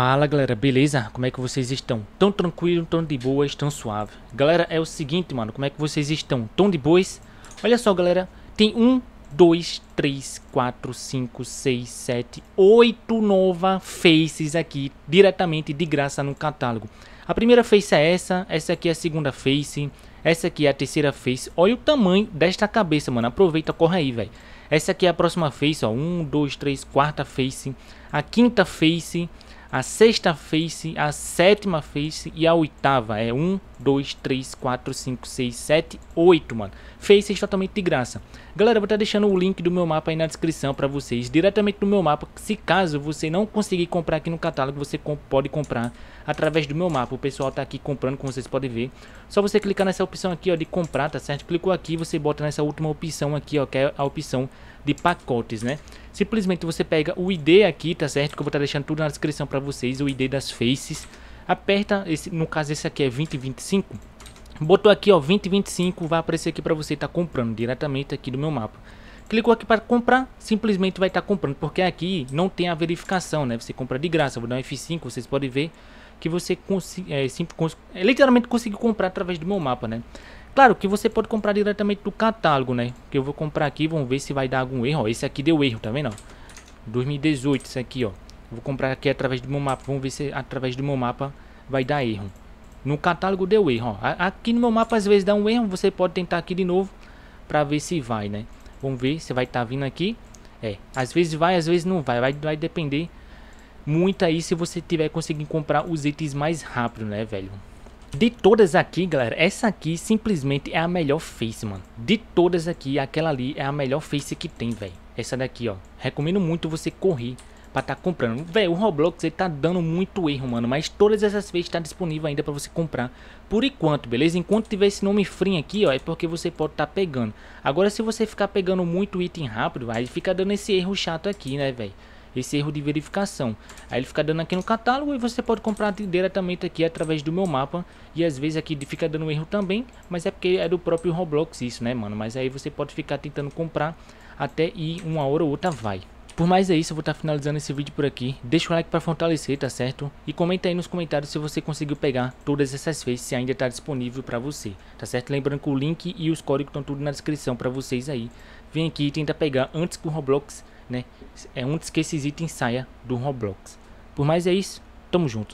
Fala galera, beleza? Como é que vocês estão? Tão tranquilo, tão de boas, tão suave Galera, é o seguinte mano, como é que vocês estão? Tão de boas? Olha só galera, tem um, dois, três, quatro, cinco, seis, sete, oito nova faces aqui Diretamente de graça no catálogo A primeira face é essa, essa aqui é a segunda face Essa aqui é a terceira face Olha o tamanho desta cabeça mano, aproveita, corre aí velho Essa aqui é a próxima face, ó, um, dois, três, quarta face A quinta face a sexta face, a sétima face e a oitava. É 1, 2, 3, 4, 5, 6, 7, 8, mano. Faces totalmente de graça. Galera, vou estar tá deixando o link do meu mapa aí na descrição para vocês. Diretamente do meu mapa. Se caso você não conseguir comprar aqui no catálogo, você comp pode comprar através do meu mapa. O pessoal tá aqui comprando, como vocês podem ver. Só você clicar nessa opção aqui, ó, de comprar, tá certo? Clicou aqui, você bota nessa última opção aqui, ó, que é a opção de pacotes, né? Simplesmente você pega o ID aqui, tá certo? Que eu vou estar tá deixando tudo na descrição para vocês, o ID das faces. Aperta, esse, no caso esse aqui é 2025. Botou aqui, ó, 2025, vai aparecer aqui para você estar tá comprando diretamente aqui do meu mapa. Clicou aqui para comprar, simplesmente vai estar tá comprando, porque aqui não tem a verificação, né? Você compra de graça, vou dar um F5, vocês podem ver que você consiga, é, sim, cons é, literalmente conseguiu comprar através do meu mapa, né? Claro que você pode comprar diretamente do catálogo, né? Que eu vou comprar aqui, vamos ver se vai dar algum erro. Ó, esse aqui deu erro, tá vendo? Ó? 2018, esse aqui, ó. Vou comprar aqui através do meu mapa, vamos ver se através do meu mapa vai dar erro. No catálogo deu erro, ó. Aqui no meu mapa às vezes dá um erro, você pode tentar aqui de novo pra ver se vai, né? Vamos ver se vai estar tá vindo aqui. É, às vezes vai, às vezes não vai, vai, vai depender muito aí se você tiver conseguindo comprar os itens mais rápido, né, velho? De todas aqui, galera, essa aqui simplesmente é a melhor face, mano. De todas aqui, aquela ali é a melhor face que tem, velho. Essa daqui, ó. Recomendo muito você correr pra tá comprando. Velho, o Roblox ele tá dando muito erro, mano. Mas todas essas faces tá disponível ainda pra você comprar por enquanto, beleza? Enquanto tiver esse nome free aqui, ó, é porque você pode tá pegando. Agora, se você ficar pegando muito item rápido, aí fica dando esse erro chato aqui, né, velho? esse erro de verificação. Aí ele fica dando aqui no catálogo e você pode comprar diretamente aqui através do meu mapa. E às vezes aqui fica dando erro também, mas é porque é do próprio Roblox isso, né, mano? Mas aí você pode ficar tentando comprar até ir uma hora ou outra vai. Por mais é isso, eu vou estar tá finalizando esse vídeo por aqui. Deixa o like para fortalecer, tá certo? E comenta aí nos comentários se você conseguiu pegar todas essas faces, se ainda está disponível para você, tá certo? Lembrando que o link e os códigos estão tudo na descrição para vocês aí. Vem aqui e tenta pegar antes que o Roblox né? É um dos que esses itens saia do Roblox. Por mais é isso, tamo junto.